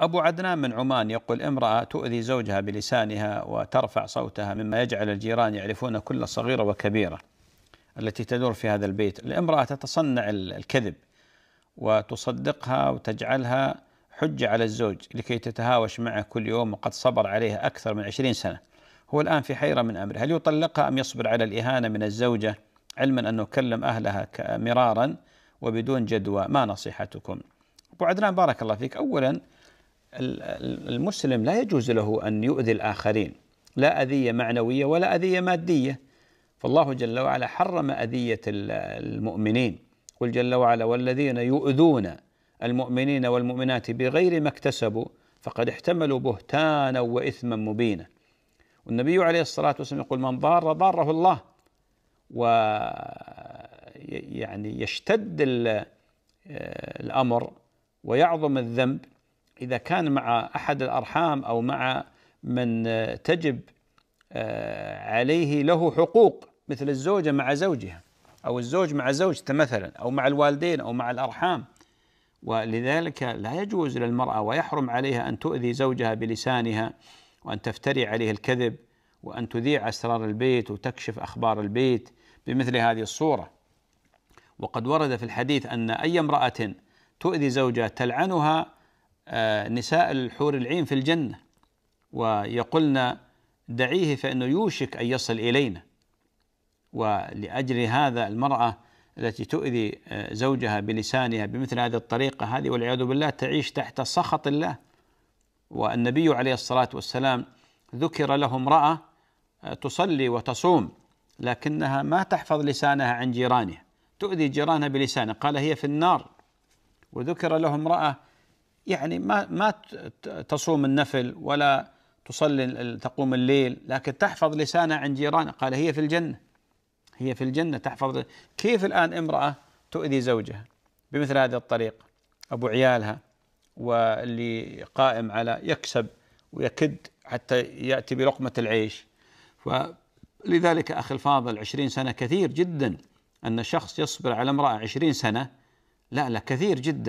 أبو عدنان من عمان يقول امرأة تؤذي زوجها بلسانها وترفع صوتها مما يجعل الجيران يعرفون كل صغيرة وكبيرة التي تدور في هذا البيت الامرأة تتصنع الكذب وتصدقها وتجعلها حجة على الزوج لكي تتهاوش معه كل يوم وقد صبر عليها أكثر من عشرين سنة هو الآن في حيرة من أمره هل يطلقها أم يصبر على الإهانة من الزوجة علما أنه كلم أهلها مرارا وبدون جدوى ما نصيحتكم أبو عدنان بارك الله فيك أولا المسلم لا يجوز له أن يؤذي الآخرين لا أذية معنوية ولا أذية مادية فالله جل وعلا حرم أذية المؤمنين قل جل وعلا والذين يؤذون المؤمنين والمؤمنات بغير ما اكتسبوا فقد احتملوا بهتانا وإثما مبينا والنبي عليه الصلاة والسلام يقول من ضار ضاره الله و يعني يشتد آه، الأمر ويعظم الذنب إذا كان مع أحد الأرحام أو مع من آه، تجب آه، عليه له حقوق مثل الزوجة مع زوجها أو الزوج مع زوجته مثلا أو مع الوالدين أو مع الأرحام ولذلك لا يجوز للمرأة ويحرم عليها أن تؤذي زوجها بلسانها وأن تفتري عليه الكذب وأن تذيع أسرار البيت وتكشف أخبار البيت بمثل هذه الصورة وقد ورد في الحديث أن أي امرأة تؤذي زوجها تلعنها آه، نساء الحور العين في الجنة ويقولن دعيه فإنه يوشك أن يصل إلينا ولأجل هذا المرأة التي تؤذي آه، زوجها بلسانها بمثل هذه الطريقة هذه والعياذ بالله تعيش تحت سخط الله والنبي عليه الصلاة والسلام ذكر له امرأة آه، تصلي وتصوم لكنها ما تحفظ لسانها عن جيرانها تؤذي جيرانها بلسانها قال هي في النار وذكر له امرأة يعني ما ما تصوم النفل ولا تصلي تقوم الليل لكن تحفظ لسانها عن جيرانها قال هي في الجنة هي في الجنة تحفظ كيف الآن امرأة تؤذي زوجها بمثل هذه الطريقة أبو عيالها واللي قائم على يكسب ويكد حتى يأتي بلقمة العيش فلذلك أخي الفاضل عشرين سنة كثير جدا أن شخص يصبر على امرأة عشرين سنة لا لا كثير جدا